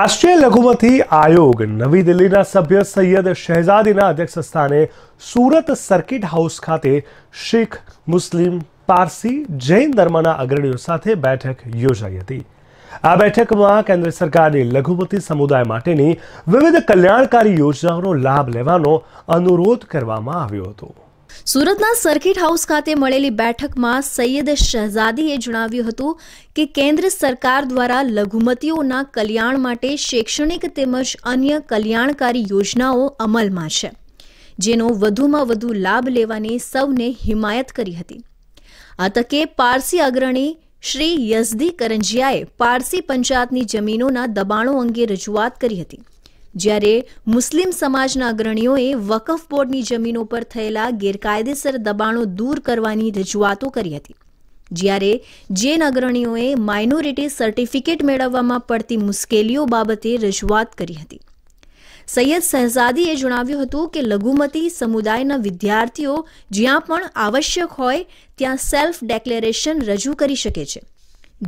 રાષ્ટ્રીય લઘુમતી આયોગ નવી દિલ્હીના સભ્ય સૈયદ શહેજાદીના અધ્યક્ષ સ્થાને સુરત સર્કિટ હાઉસ ખાતે શીખ મુસ્લિમ પારસી જૈન ધર્મના અગ્રણીઓ સાથે બેઠક યોજાઈ હતી આ બેઠકમાં કેન્દ્ર સરકારની લઘુમતી સમુદાય માટેની વિવિધ કલ્યાણકારી યોજનાઓનો લાભ લેવાનો અનુરોધ કરવામાં આવ્યો હતો સુરતના સર્કિટ હાઉસ ખાતે મળેલી બેઠકમાં સૈયદ શહઝાદીએ જણાવ્યું હતું કે કેન્દ્ર સરકાર દ્વારા લઘુમતીઓના કલ્યાણ માટે શૈક્ષણિક તેમજ અન્ય કલ્યાણકારી યોજનાઓ અમલમાં છે જેનો વધુમાં વધુ લાભ લેવાની સૌને હિમાયત કરી હતી આ તકે પારસી અગ્રણી શ્રી યઝદી કરંજિયાએ પારસી પંચાયતની જમીનોના દબાણો અંગે રજૂઆત કરી હતી જ્યારે મુસ્લિમ સમાજના અગ્રણીઓએ વકફ બોર્ડની જમીનો પર થયેલા ગેરકાયદેસર દબાણો દૂર કરવાની રજૂઆતો કરી હતી જ્યારે જૈન અગ્રણીઓએ માઇનોરિટી સર્ટિફિકેટ મેળવવામાં પડતી મુશ્કેલીઓ બાબતે રજૂઆત કરી હતી સૈયદ શહેઝાદીએ જણાવ્યું હતું કે લઘુમતી સમુદાયના વિદ્યાર્થીઓ જ્યાં પણ આવશ્યક હોય ત્યાં સેલ્ફ ડેક્લેરેશન રજૂ કરી શકે છે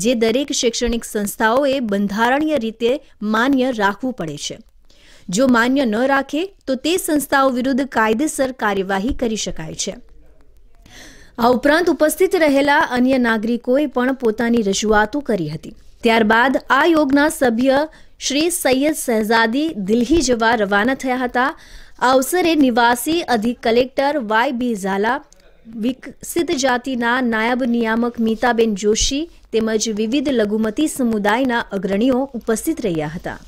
જે દરેક શૈક્ષણિક સંસ્થાઓએ બંધારણીય રીતે માન્ય રાખવું પડે છે જો માન્ય ન રાખે તો તે સંસ્થાઓ વિરુદ્ધ કાયદેસર કાર્યવાહી કરી શકાય છે આ ઉપરાંત ઉપસ્થિત રહેલા અન્ય નાગરિકોએ પણ પોતાની રજૂઆતો કરી હતી ત્યારબાદ આ યોગના સભ્ય શ્રી સૈયદ શહેઝાદી દિલ્હી જવા રવાના થયા હતા આ અવસરે નિવાસી અધિક કલેક્ટર વાય બી ઝાલા વિકસિત જાતિના નાયબ નિયામક મીતાબેન જોશી તેમજ વિવિધ લઘુમતી સમુદાયના અગ્રણીઓ ઉપસ્થિત રહ્યા હતા